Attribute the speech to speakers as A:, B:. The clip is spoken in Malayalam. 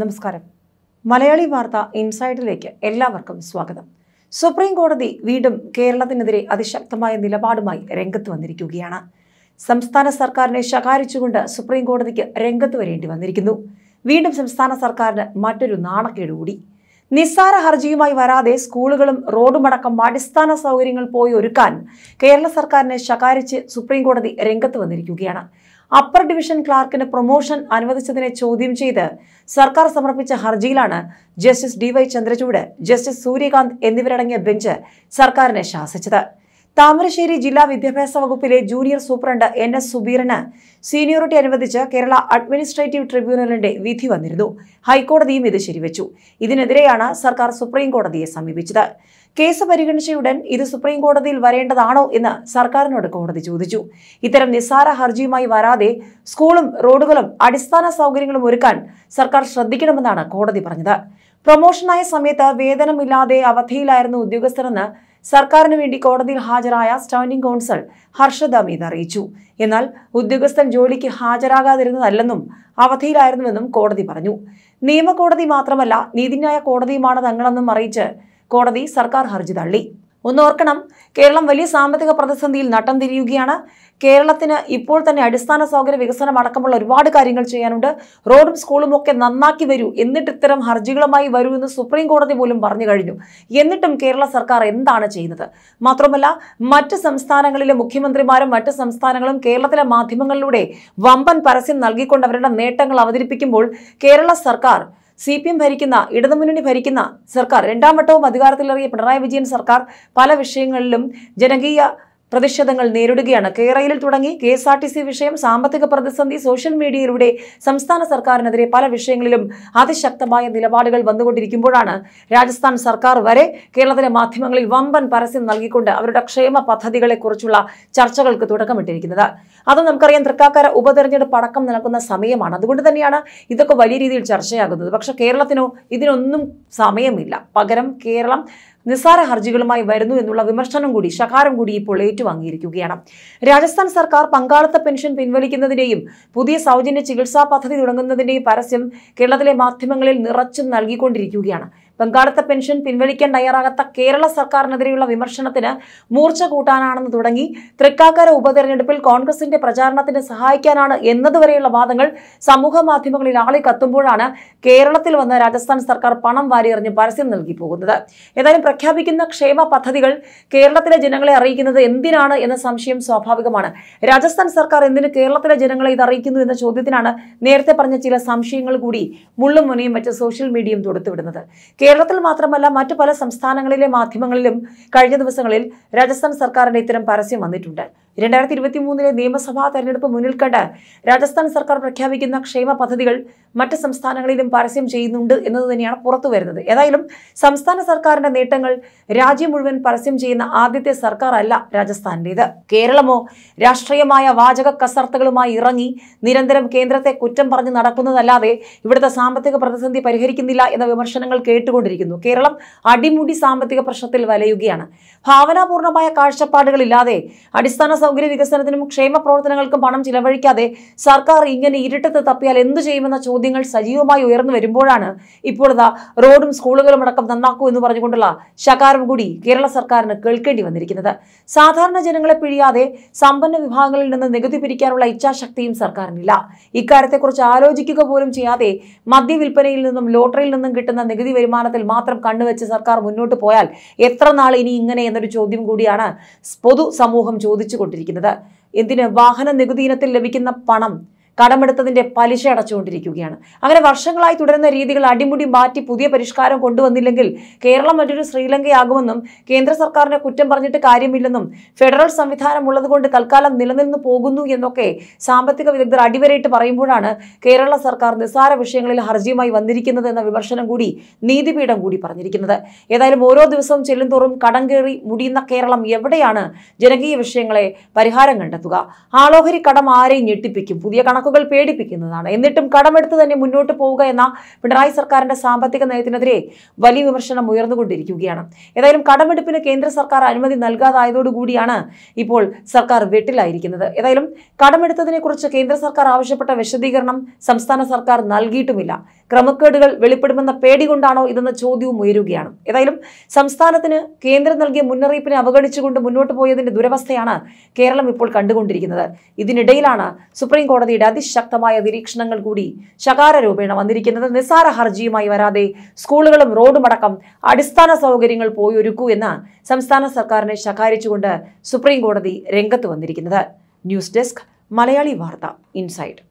A: നമസ്കാരം മലയാളി വാർത്ത ഇൻസൈഡിലേക്ക് എല്ലാവർക്കും സ്വാഗതം സുപ്രീം കോടതി വീണ്ടും കേരളത്തിനെതിരെ അതിശക്തമായ നിലപാടുമായി രംഗത്ത് വന്നിരിക്കുകയാണ് സംസ്ഥാന സർക്കാരിനെ ശകാരിച്ചുകൊണ്ട് സുപ്രീം കോടതിക്ക് രംഗത്ത് വരേണ്ടി വന്നിരിക്കുന്നു വീണ്ടും സംസ്ഥാന സർക്കാരിന് മറ്റൊരു നാണക്കേട് കൂടി നിസ്സാര ഹർജിയുമായി വരാതെ സ്കൂളുകളും റോഡുമടക്കം അടിസ്ഥാന സൗകര്യങ്ങൾ പോയി ഒരുക്കാൻ കേരള സർക്കാരിനെ ശകാരിച്ച് സുപ്രീം കോടതി രംഗത്ത് വന്നിരിക്കുകയാണ് അപ്പർ ഡിവിഷൻ ക്ലാർക്കിന് പ്രൊമോഷൻ അനുവദിച്ചതിനെ ചോദ്യം ചെയ്ത് സർക്കാർ സമർപ്പിച്ച ഹർജിയിലാണ് justice D Y Chandrachud justice Suryakant എന്നിവരടങ്ങിയ ബെഞ്ച് സർക്കാരിനെ ശാസിച്ചത് താമരശ്ശേരി ജില്ലാ വിദ്യാഭ്യാസ വകുപ്പിലെ ജൂനിയർ സൂപ്രണ്ട് എൻ എസ് സുബീറിന് സീനിയോറിറ്റി അനുവദിച്ച് കേരള അഡ്മിനിസ്ട്രേറ്റീവ് ട്രിബ്യൂണലിന്റെ വിധി വന്നിരുന്നു ഹൈക്കോടതിയും ഇത് ശരിവച്ചു ഇതിനെതിരെയാണ് സർക്കാർ സുപ്രീം കോടതിയെ സമീപിച്ചത് കേസ് പരിഗണിച്ചയുടൻ ഇത് സുപ്രീം കോടതിയിൽ വരേണ്ടതാണോ എന്ന് സർക്കാരിനോട് കോടതി ചോദിച്ചു ഇത്തരം നിസ്സാര ഹർജിയുമായി വരാതെ സ്കൂളും റോഡുകളും അടിസ്ഥാന സൗകര്യങ്ങളും ഒരുക്കാൻ സർക്കാർ ശ്രദ്ധിക്കണമെന്നാണ് കോടതി പറഞ്ഞത് പ്രൊമോഷനായ സമയത്ത് വേതനമില്ലാതെ അവധിയിലായിരുന്നു ഉദ്യോഗസ്ഥരെന്ന് സർക്കാരിനു വേണ്ടി കോടതിയിൽ ഹാജരായ സ്റ്റാൻഡിംഗ് കൗൺസൽ ഹർഷദ് അമീദ് അറിയിച്ചു എന്നാൽ ഉദ്യോഗസ്ഥൻ ജോലിക്ക് ഹാജരാകാതിരുന്നതല്ലെന്നും അവധിയിലായിരുന്നുവെന്നും കോടതി പറഞ്ഞു നിയമകോടതി മാത്രമല്ല നീതിന്യായ കോടതിയുമാണ് തങ്ങളെന്നും അറിയിച്ച് കോടതി സർക്കാർ ഹർജി തള്ളി ഒന്നോർക്കണം കേരളം വലിയ സാമ്പത്തിക പ്രതിസന്ധിയിൽ നട്ടം തിരിയുകയാണ് കേരളത്തിന് ഇപ്പോൾ തന്നെ അടിസ്ഥാന സൗകര്യ വികസനം അടക്കമുള്ള ഒരുപാട് കാര്യങ്ങൾ ചെയ്യാനുണ്ട് റോഡും സ്കൂളും ഒക്കെ നന്നാക്കി വരൂ എന്നിട്ട് ഇത്തരം ഹർജികളുമായി വരൂ എന്ന് സുപ്രീം കോടതി പോലും പറഞ്ഞു കഴിഞ്ഞു എന്നിട്ടും കേരള സർക്കാർ എന്താണ് ചെയ്യുന്നത് മാത്രമല്ല മറ്റ് സംസ്ഥാനങ്ങളിലെ മുഖ്യമന്ത്രിമാരും മറ്റ് സംസ്ഥാനങ്ങളും കേരളത്തിലെ മാധ്യമങ്ങളിലൂടെ വമ്പൻ പരസ്യം നൽകിക്കൊണ്ട് അവരുടെ നേട്ടങ്ങൾ അവതരിപ്പിക്കുമ്പോൾ കേരള സർക്കാർ സി പി എം ഭരിക്കുന്ന ഇടതുമുന്നണി ഭരിക്കുന്ന സർക്കാർ രണ്ടാം വട്ടവും അധികാരത്തിലേറിയ പിണറായി വിജയൻ സർക്കാർ പല വിഷയങ്ങളിലും ജനകീയ പ്രതിഷേധങ്ങൾ നേരിടുകയാണ് കേരളയിൽ തുടങ്ങി K S R T C വിഷയം സാമ്പത്തിക പ്രതിസന്ധി സോഷ്യൽ മീഡിയയിലൂടെ സംസ്ഥാന സർക്കാരിനെതിരെ പല വിഷയങ്ങളിലും അതിശക്തമായ നിലപാടുകൾ വന്നുകൊണ്ടിരിക്കുമ്പോഴാണ് രാജസ്ഥാൻ സർക്കാർ വരെ കേരളത്തിലെ മാധ്യമങ്ങളിൽ വമ്പൻ പരസ്യം നൽകിക്കൊണ്ട് അവരുടെ ക്ഷേമ പദ്ധതികളെക്കുറിച്ചുള്ള ചർച്ചകൾക്ക് തുടക്കമിട്ടിരിക്കുന്നത് അത് നമുക്കറിയാം തൃക്കാക്കര ഉപതെരഞ്ഞെടുപ്പ് അടക്കം നടക്കുന്ന സമയമാണ് അതുകൊണ്ട് തന്നെയാണ് ഇതൊക്കെ വലിയ രീതിയിൽ ചർച്ചയാകുന്നത് പക്ഷേ കേരളത്തിനോ ഇതിനൊന്നും സമയമില്ല പകരം കേരളം നിസ്സാര ഹർജികളുമായി വരുന്നു എന്നുള്ള വിമർശനം കൂടി ശകാരം കൂടി ഇപ്പോൾ ഏറ്റുവാങ്ങിയിരിക്കുകയാണ് രാജസ്ഥാൻ സർക്കാർ പങ്കാളിത്ത പെൻഷൻ പിൻവലിക്കുന്നതിന്റെയും പുതിയ സൗജന്യ ചികിത്സാ പദ്ധതി തുടങ്ങുന്നതിന്റെയും പരസ്യം കേരളത്തിലെ മാധ്യമങ്ങളിൽ നിറച്ചും നൽകിക്കൊണ്ടിരിക്കുകയാണ് പങ്കാളിത്ത പെൻഷൻ പിൻവലിക്കാൻ തയ്യാറാകാത്ത കേരള സർക്കാരിനെതിരെയുള്ള വിമർശനത്തിന് മൂർച്ച കൂട്ടാനാണെന്ന് തുടങ്ങി തൃക്കാക്കര ഉപതെരഞ്ഞെടുപ്പിൽ കോൺഗ്രസിന്റെ പ്രചാരണത്തിന് സഹായിക്കാനാണ് എന്നതുവരെയുള്ള വാദങ്ങൾ സമൂഹ മാധ്യമങ്ങളിൽ ആളി കത്തുമ്പോഴാണ് കേരളത്തിൽ വന്ന് രാജസ്ഥാൻ സർക്കാർ പണം വാരിയെറിഞ്ഞ് പരസ്യം നൽകി പോകുന്നത് ഏതായാലും പ്രഖ്യാപിക്കുന്ന ക്ഷേമ പദ്ധതികൾ കേരളത്തിലെ ജനങ്ങളെ അറിയിക്കുന്നത് എന്തിനാണ് എന്ന സംശയം സ്വാഭാവികമാണ് രാജസ്ഥാൻ സർക്കാർ എന്തിന് കേരളത്തിലെ ജനങ്ങളെ ഇത് അറിയിക്കുന്നു എന്ന ചോദ്യത്തിനാണ് നേരത്തെ പറഞ്ഞ ചില സംശയങ്ങൾ കൂടി മുള്ളും മുനയും വെച്ച് സോഷ്യൽ മീഡിയയും തൊടുത്തുവിടുന്നത് കേരളത്തിൽ മാത്രമല്ല മറ്റു പല സംസ്ഥാനങ്ങളിലെ മാധ്യമങ്ങളിലും കഴിഞ്ഞ ദിവസങ്ങളിൽ രാജസ്ഥാൻ സർക്കാരിന്റെ ഇത്തരം പരസ്യം വന്നിട്ടുണ്ട് രണ്ടായിരത്തി ഇരുപത്തി മൂന്നിലെ നിയമസഭാ തെരഞ്ഞെടുപ്പ് മുന്നിൽ കണ്ട് രാജസ്ഥാൻ സർക്കാർ പ്രഖ്യാപിക്കുന്ന ക്ഷേമ പദ്ധതികൾ മറ്റ് സംസ്ഥാനങ്ങളിലും പരസ്യം ചെയ്യുന്നുണ്ട് എന്നത് തന്നെയാണ് പുറത്തു വരുന്നത് ഏതായാലും സംസ്ഥാന സർക്കാരിന്റെ നേട്ടങ്ങൾ രാജ്യം മുഴുവൻ പരസ്യം ചെയ്യുന്ന ആദ്യത്തെ സർക്കാർ അല്ല രാജസ്ഥാനിലേത് കേരളമോ രാഷ്ട്രീയമായ വാചക കസർത്തുകളുമായി ഇറങ്ങി നിരന്തരം കേന്ദ്രത്തെ കുറ്റം പറഞ്ഞ് നടക്കുന്നതല്ലാതെ ഇവിടുത്തെ സാമ്പത്തിക പ്രതിസന്ധി പരിഹരിക്കുന്നില്ല എന്ന വിമർശനങ്ങൾ കേട്ടുകൊണ്ടിരിക്കുന്നു കേരളം അടിമുടി സാമ്പത്തിക പ്രശ്നത്തിൽ വലയുകയാണ് ഭാവനാപൂർണമായ കാഴ്ചപ്പാടുകളില്ലാതെ അടിസ്ഥാന സൗകര്യ വികസനത്തിനും ക്ഷേമ പ്രവർത്തനങ്ങൾക്കും പണം ചിലവഴിക്കാതെ സർക്കാർ ഇങ്ങനെ ഇരുട്ടത്ത് തപ്പിയാൽ എന്തു ചെയ്യുമെന്ന ചോദ്യങ്ങൾ സജീവമായി ഉയർന്നു വരുമ്പോഴാണ് ഇപ്പോഴത്തെ റോഡും സ്കൂളുകളും അടക്കം നന്നാക്കൂ എന്ന് പറഞ്ഞുകൊണ്ടുള്ള ശകാരം കൂടി കേരള സർക്കാരിന് കേൾക്കേണ്ടി വന്നിരിക്കുന്നത് സാധാരണ ജനങ്ങളെ പിഴിയാതെ സമ്പന്ന വിഭാഗങ്ങളിൽ നിന്ന് നികുതി പിരിക്കാനുള്ള ഇച്ഛാശക്തിയും സർക്കാരിനില്ല ഇക്കാര്യത്തെക്കുറിച്ച് ആലോചിക്കുക പോലും ചെയ്യാതെ മദ്യ വിൽപ്പനയിൽ നിന്നും ലോട്ടറിയിൽ നിന്നും കിട്ടുന്ന നികുതി വരുമാനത്തിൽ മാത്രം കണ്ണുവെച്ച് സർക്കാർ മുന്നോട്ട് പോയാൽ എത്ര നാൾ ഇനി ഇങ്ങനെ എന്നൊരു ചോദ്യം കൂടിയാണ് പൊതു സമൂഹം ചോദിച്ചുകൊണ്ട് നൽകിക്കൊണ്ടിരിക്കുന്നത് എന്തിന് വാഹന നികുതി ഇനത്തിൽ ലഭിക്കുന്ന പണം കടമെടുത്തതിന്റെ പലിശ അടച്ചുകൊണ്ടിരിക്കുകയാണ് അങ്ങനെ വർഷങ്ങളായി തുടരുന്ന രീതികൾ അടിമുടി മാറ്റി പുതിയ പരിഷ്കാരം കൊണ്ടുവന്നില്ലെങ്കിൽ കേരളം മറ്റൊരു ശ്രീലങ്കയാകുമെന്നും കേന്ദ്ര സർക്കാരിനെ കുറ്റം പറഞ്ഞിട്ട് കാര്യമില്ലെന്നും ഫെഡറൽ സംവിധാനം ഉള്ളതുകൊണ്ട് തൽക്കാലം നിലനിന്ന് പോകുന്നു എന്നൊക്കെ സാമ്പത്തിക വിദഗ്ധർ അടിവരയിട്ട് പറയുമ്പോഴാണ് കേരള സർക്കാർ നിസ്സാര വിഷയങ്ങളിൽ ഹർജിയുമായി വന്നിരിക്കുന്നത് എന്ന വിമർശനം കൂടി നീതിപീഠം കൂടി പറഞ്ഞിരിക്കുന്നത് ഏതായാലും ഓരോ ദിവസവും ചെല്ലുംതോറും കടം കയറി മുടിയുന്ന കേരളം എവിടെയാണ് ജനകീയ വിഷയങ്ങളെ പരിഹാരം കണ്ടെത്തുക ആളോഹരി കടം ആരെയും ഞെട്ടിപ്പിക്കും പുതിയ കണക്ക് കണക്കുകൾ പേടിപ്പിക്കുന്നതാണ് എന്നിട്ടും കടമെടുത്ത് തന്നെ മുന്നോട്ട് പോവുക എന്ന പിണറായി സർക്കാരിന്റെ സാമ്പത്തിക നയത്തിനെതിരെ വലിയ വിമർശനം ഉയർന്നുകൊണ്ടിരിക്കുകയാണ് ഏതായാലും കടമെടുപ്പിന് കേന്ദ്ര സർക്കാർ അനുമതി നൽകാതായതോടുകൂടിയാണ് ഇപ്പോൾ സർക്കാർ വെട്ടിലായിരിക്കുന്നത് ഏതായാലും കടമെടുത്തതിനെക്കുറിച്ച് കേന്ദ്ര സർക്കാർ ആവശ്യപ്പെട്ട വിശദീകരണം സംസ്ഥാന സർക്കാർ നൽകിയിട്ടുമില്ല ക്രമക്കേടുകൾ വെളിപ്പെടുമെന്ന പേടി കൊണ്ടാണോ ഇതെന്ന ചോദ്യവും ഉയരുകയാണ് ഏതായാലും സംസ്ഥാനത്തിന് കേന്ദ്രം നൽകിയ മുന്നറിയിപ്പിനെ അവഗണിച്ചുകൊണ്ട് മുന്നോട്ട് പോയതിന്റെ ദുരവസ്ഥയാണ് കേരളം ഇപ്പോൾ കണ്ടുകൊണ്ടിരിക്കുന്നത് ഇതിനിടയിലാണ് സുപ്രീം കോടതിയുടെ അതിശക്തമായ നിരീക്ഷണങ്ങൾ കൂടി ശകാര രൂപേണ വന്നിരിക്കുന്നത് നിസ്സാര ഹർജിയുമായി വരാതെ സ്കൂളുകളും റോഡും അടക്കം അടിസ്ഥാന സൗകര്യങ്ങൾ പോയൊരുക്കൂ എന്ന് സംസ്ഥാന സർക്കാരിനെ ശകാരിച്ചുകൊണ്ട് സുപ്രീം കോടതി രംഗത്ത് വന്നിരിക്കുന്നത് ന്യൂസ് ഡെസ്ക് മലയാളി വാർത്ത ഇൻസൈറ്റ്